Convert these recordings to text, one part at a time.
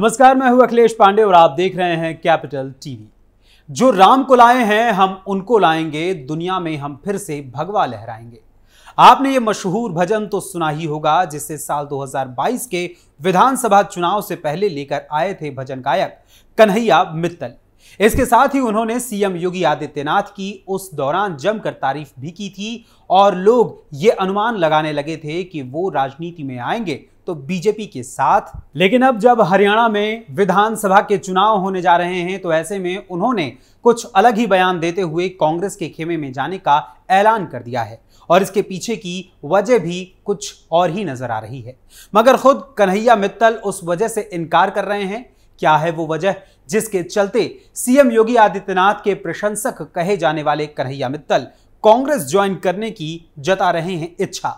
नमस्कार मैं हूं अखिलेश पांडे और आप देख रहे हैं कैपिटल टीवी जो राम को लाए हैं हम उनको लाएंगे दुनिया में हम फिर से भगवा लहराएंगे आपने ये मशहूर भजन तो सुना ही होगा जिससे साल 2022 के विधानसभा चुनाव से पहले लेकर आए थे भजन गायक कन्हैया मित्तल इसके साथ ही उन्होंने सीएम योगी आदित्यनाथ की उस दौरान जमकर तारीफ भी की थी और लोग ये अनुमान लगाने लगे थे कि वो राजनीति में आएंगे तो बीजेपी के साथ लेकिन अब जब हरियाणा में विधानसभा के चुनाव होने जा रहे हैं तो ऐसे में उन्होंने कुछ अलग ही बयान देते हुए कांग्रेस के खेमे में जाने का ऐलान कर दिया है और इसके पीछे की वजह भी कुछ और ही नजर आ रही है मगर खुद कन्हैया मित्तल उस वजह से इनकार कर रहे हैं क्या है वो वजह जिसके चलते सीएम योगी आदित्यनाथ के प्रशंसक कहे जाने वाले कन्हैया मित्तल कांग्रेस ज्वाइन करने की जता रहे हैं इच्छा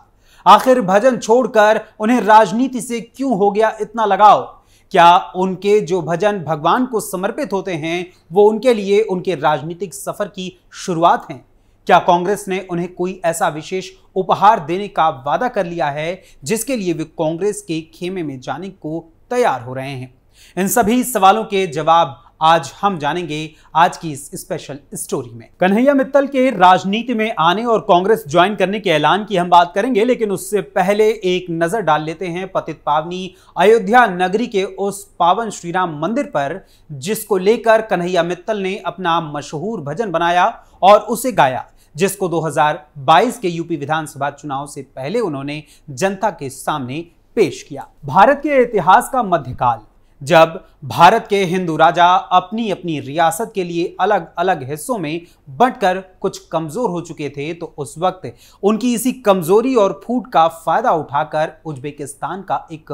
आखिर भजन छोड़कर उन्हें राजनीति से क्यों हो गया इतना लगाव क्या उनके जो भजन भगवान को समर्पित होते हैं वो उनके लिए उनके राजनीतिक सफर की शुरुआत हैं क्या कांग्रेस ने उन्हें कोई ऐसा विशेष उपहार देने का वादा कर लिया है जिसके लिए वे कांग्रेस के खेमे में जाने को तैयार हो रहे हैं इन सभी सवालों के जवाब आज हम जानेंगे आज की इस स्पेशल स्टोरी में कन्हैया मित्तल के राजनीति में आने और कांग्रेस ज्वाइन करने के ऐलान की हम बात करेंगे लेकिन उससे पहले एक नजर डाल लेते हैं पतित पावनी अयोध्या नगरी के उस पावन श्रीराम मंदिर पर जिसको लेकर कन्हैया मित्तल ने अपना मशहूर भजन बनाया और उसे गाया जिसको 2022 के यूपी विधानसभा चुनाव से पहले उन्होंने जनता के सामने पेश किया भारत के इतिहास का मध्यकाल जब भारत के हिंदू राजा अपनी अपनी रियासत के लिए अलग अलग हिस्सों में बंटकर कुछ कमज़ोर हो चुके थे तो उस वक्त उनकी इसी कमज़ोरी और फूट का फ़ायदा उठाकर उज्बेकिस्तान का एक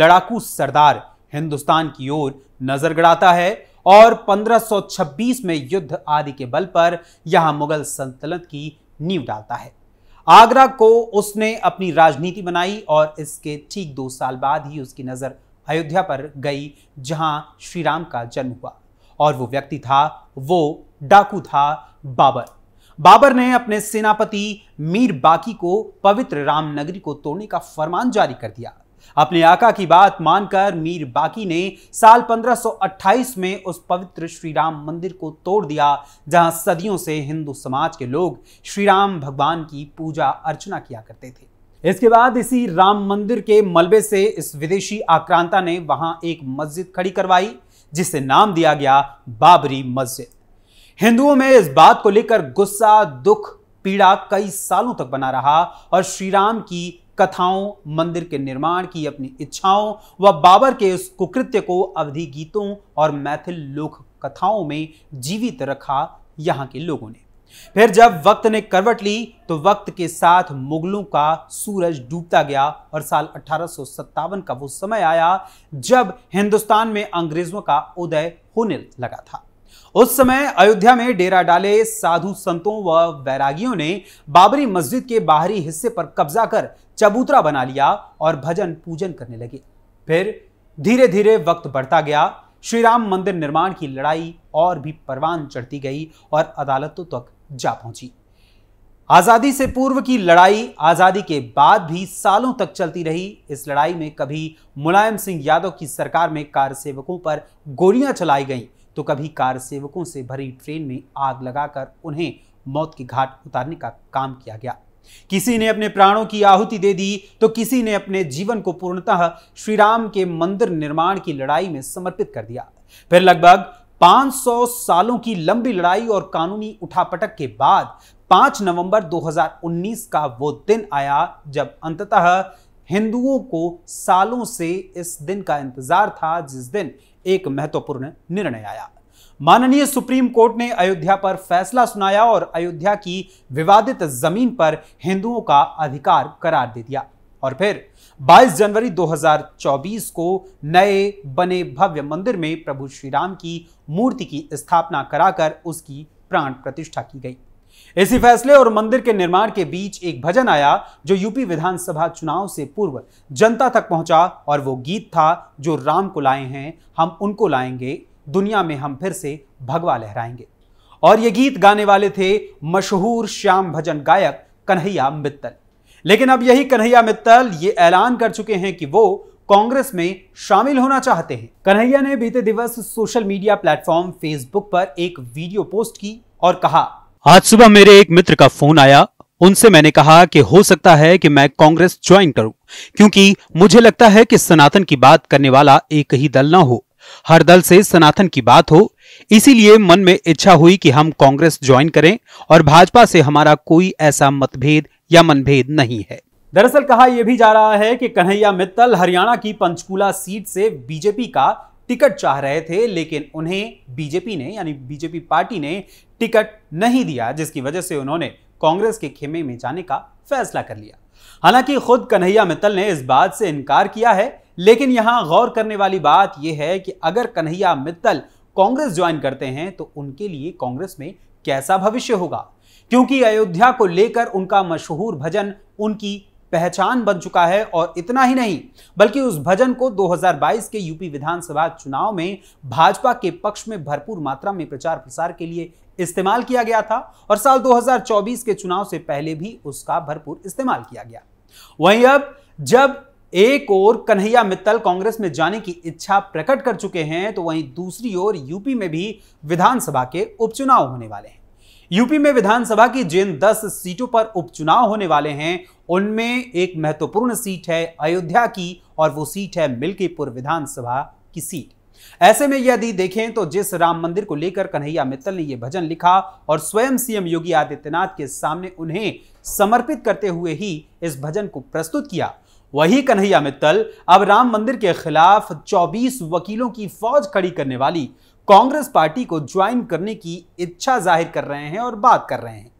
लड़ाकू सरदार हिंदुस्तान की ओर नज़र गड़ाता है और 1526 में युद्ध आदि के बल पर यहां मुगल सल्तनत की नींव डालता है आगरा को उसने अपनी राजनीति बनाई और इसके ठीक दो साल बाद ही उसकी नज़र अयोध्या पर गई जहां श्री राम का जन्म हुआ और वो व्यक्ति था वो डाकू था बाबर बाबर ने अपने सेनापति मीर बाकी को पवित्र रामनगरी को तोड़ने का फरमान जारी कर दिया अपने आका की बात मानकर मीर बाकी ने साल 1528 में उस पवित्र श्री राम मंदिर को तोड़ दिया जहां सदियों से हिंदू समाज के लोग श्री राम भगवान की पूजा अर्चना किया करते थे इसके बाद इसी राम मंदिर के मलबे से इस विदेशी आक्रांता ने वहां एक मस्जिद खड़ी करवाई जिसे नाम दिया गया बाबरी मस्जिद हिंदुओं में इस बात को लेकर गुस्सा दुख पीड़ा कई सालों तक बना रहा और श्री राम की कथाओं मंदिर के निर्माण की अपनी इच्छाओं व बाबर के उस कुकृत्य को अवधि गीतों और मैथिल लोक कथाओं में जीवित रखा यहाँ के लोगों ने फिर जब वक्त ने करवट ली तो वक्त के साथ मुगलों का सूरज डूबता गया और साल अठारह का वो समय आया जब हिंदुस्तान में अंग्रेजों का उदय होने लगा था उस समय अयोध्या में डेरा डाले साधु संतों व वैरागियों ने बाबरी मस्जिद के बाहरी हिस्से पर कब्जा कर चबूतरा बना लिया और भजन पूजन करने लगे फिर धीरे धीरे वक्त बढ़ता गया श्री राम मंदिर निर्माण की लड़ाई और भी परवान चढ़ती गई और अदालतों तक जा पहुंची आज़ादी से पूर्व की लड़ाई आज़ादी के बाद भी सालों तक चलती रही इस लड़ाई में कभी मुलायम सिंह यादव की सरकार में कार सेवकों पर गोलियां चलाई गईं तो कभी कार सेवकों से भरी ट्रेन में आग लगाकर उन्हें मौत की घाट उतारने का काम किया गया किसी ने अपने प्राणों की आहुति दे दी तो किसी ने अपने जीवन को पूर्णतः श्रीराम के मंदिर निर्माण की लड़ाई में समर्पित कर दिया फिर लगभग 500 सालों की लंबी लड़ाई और कानूनी उठापटक के बाद 5 नवंबर 2019 का वो दिन आया जब अंततः हिंदुओं को सालों से इस दिन का इंतजार था जिस दिन एक महत्वपूर्ण निर्णय आया माननीय सुप्रीम कोर्ट ने अयोध्या पर फैसला सुनाया और अयोध्या की विवादित जमीन पर हिंदुओं का अधिकार करार दे दिया और फिर 22 जनवरी 2024 को नए बने भव्य मंदिर में प्रभु श्री राम की मूर्ति की स्थापना कराकर उसकी प्राण प्रतिष्ठा की गई इसी फैसले और मंदिर के निर्माण के बीच एक भजन आया जो यूपी विधानसभा चुनाव से पूर्व जनता तक पहुंचा और वो गीत था जो राम को लाए हैं हम उनको लाएंगे दुनिया में हम फिर से भगवा लहराएंगे और ये गीत गाने वाले थे मशहूर श्याम भजन गायक कन्हैया मित्तल लेकिन अब यही कन्हैया मित्तल ये ऐलान कर चुके हैं कि वो कांग्रेस में शामिल होना चाहते हैं कन्हैया ने बीते दिवस सोशल मीडिया प्लेटफॉर्म फेसबुक पर एक वीडियो पोस्ट की और कहा आज सुबह मेरे एक मित्र का फोन आया उनसे मैंने कहा कि हो सकता है कि मैं कांग्रेस ज्वाइन करूं क्योंकि मुझे लगता है कि सनातन की बात करने वाला एक ही दल ना हो हर दल से सनातन की बात हो इसीलिए मन में इच्छा हुई कि हम कांग्रेस ज्वाइन करें और भाजपा से हमारा कोई ऐसा मतभेद या मनभेद नहीं है दरअसल कहा यह भी जा रहा है कि कन्हैया मित्तल हरियाणा की पंचकूला सीट से बीजेपी का टिकट चाह रहे थे लेकिन उन्हें बीजेपी ने यानी बीजेपी पार्टी ने टिकट नहीं दिया जिसकी वजह से उन्होंने कांग्रेस के खेमे में जाने का फैसला कर लिया हालांकि खुद कन्हैया मित्तल ने इस बात से इनकार किया है लेकिन यहां गौर करने वाली बात यह है कि अगर कन्हैया मित्तल कांग्रेस ज्वाइन करते हैं तो उनके लिए कांग्रेस में कैसा भविष्य होगा क्योंकि अयोध्या को लेकर उनका मशहूर भजन उनकी पहचान बन चुका है और इतना ही नहीं बल्कि उस भजन को 2022 के यूपी विधानसभा चुनाव में भाजपा के पक्ष में भरपूर मात्रा में प्रचार प्रसार के लिए इस्तेमाल किया गया था और साल 2024 के चुनाव से पहले भी उसका भरपूर इस्तेमाल किया गया वहीं अब जब एक ओर कन्हैया मित्तल कांग्रेस में जाने की इच्छा प्रकट कर चुके हैं तो वहीं दूसरी ओर यूपी में भी विधानसभा के उपचुनाव होने वाले हैं यूपी में विधानसभा की जिन 10 सीटों पर उपचुनाव होने वाले हैं उनमें एक महत्वपूर्ण सीट है अयोध्या की और वो सीट है मिल्कीपुर विधानसभा की सीट ऐसे में यदि देखें तो जिस राम मंदिर को लेकर कन्हैया मित्तल ने यह भजन लिखा और स्वयं सीएम योगी आदित्यनाथ के सामने उन्हें समर्पित करते हुए ही इस भजन को प्रस्तुत किया वही कन्हैया मित्तल अब राम मंदिर के खिलाफ 24 वकीलों की फौज खड़ी करने वाली कांग्रेस पार्टी को ज्वाइन करने की इच्छा जाहिर कर रहे हैं और बात कर रहे हैं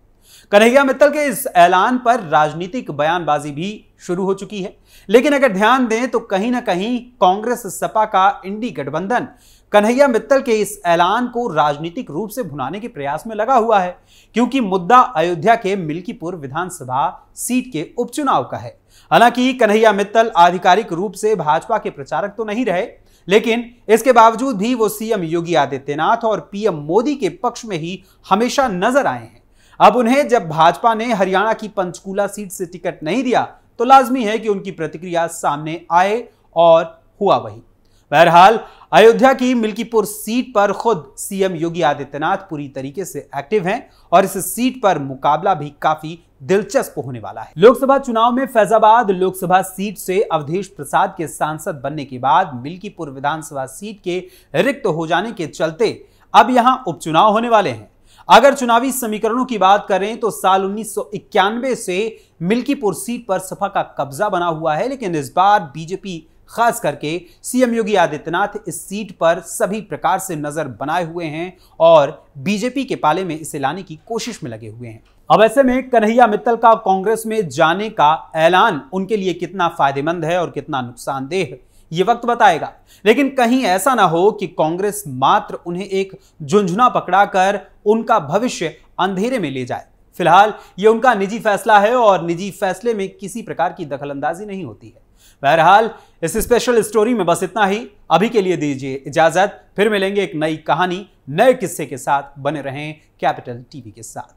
कन्हैया मित्तल के इस ऐलान पर राजनीतिक बयानबाजी भी शुरू हो चुकी है लेकिन अगर ध्यान दें तो कहीं ना कहीं कांग्रेस सपा का इंडी गठबंधन कन्हैया मित्तल के इस ऐलान को राजनीतिक रूप से भुनाने के प्रयास में लगा हुआ है क्योंकि मुद्दा अयोध्या के मिल्कीपुर विधानसभा सीट के उपचुनाव का है हालांकि कन्हैया मित्तल आधिकारिक रूप से भाजपा के प्रचारक तो नहीं रहे लेकिन इसके बावजूद भी वो सीएम योगी आदित्यनाथ और पीएम मोदी के पक्ष में ही हमेशा नजर आए हैं अब उन्हें जब भाजपा ने हरियाणा की पंचकूला सीट से टिकट नहीं दिया तो लाजमी है कि उनकी प्रतिक्रिया सामने आए और हुआ वही बहरहाल अयोध्या की मिल्कीपुर सीट पर खुद सीएम योगी आदित्यनाथ पूरी तरीके से एक्टिव हैं और इस सीट पर मुकाबला भी काफी दिलचस्प होने वाला है लोकसभा चुनाव में फैजाबाद लोकसभा सीट से अवधेश प्रसाद के सांसद बनने के बाद मिल्कीपुर विधानसभा सीट के रिक्त हो जाने के चलते अब यहां उपचुनाव होने वाले हैं अगर चुनावी समीकरणों की बात करें तो साल उन्नीस से मिल्कीपुर सीट पर सपा का कब्जा बना हुआ है लेकिन इस बार बीजेपी खास करके सीएम योगी आदित्यनाथ इस सीट पर सभी प्रकार से नजर बनाए हुए हैं और बीजेपी के पाले में इसे लाने की कोशिश में लगे हुए हैं अब ऐसे में कन्हैया मित्तल का कांग्रेस में जाने का ऐलान उनके लिए कितना फायदेमंद है और कितना नुकसानदेह ये वक्त बताएगा लेकिन कहीं ऐसा ना हो कि कांग्रेस मात्र उन्हें एक झुंझुना पकड़ाकर उनका भविष्य अंधेरे में ले जाए फिलहाल ये उनका निजी फैसला है और निजी फैसले में किसी प्रकार की दखलंदाजी नहीं होती है बहरहाल इस स्पेशल स्टोरी में बस इतना ही अभी के लिए दीजिए इजाजत फिर मिलेंगे एक नई कहानी नए किस्से के साथ बने रहें कैपिटल टीवी के साथ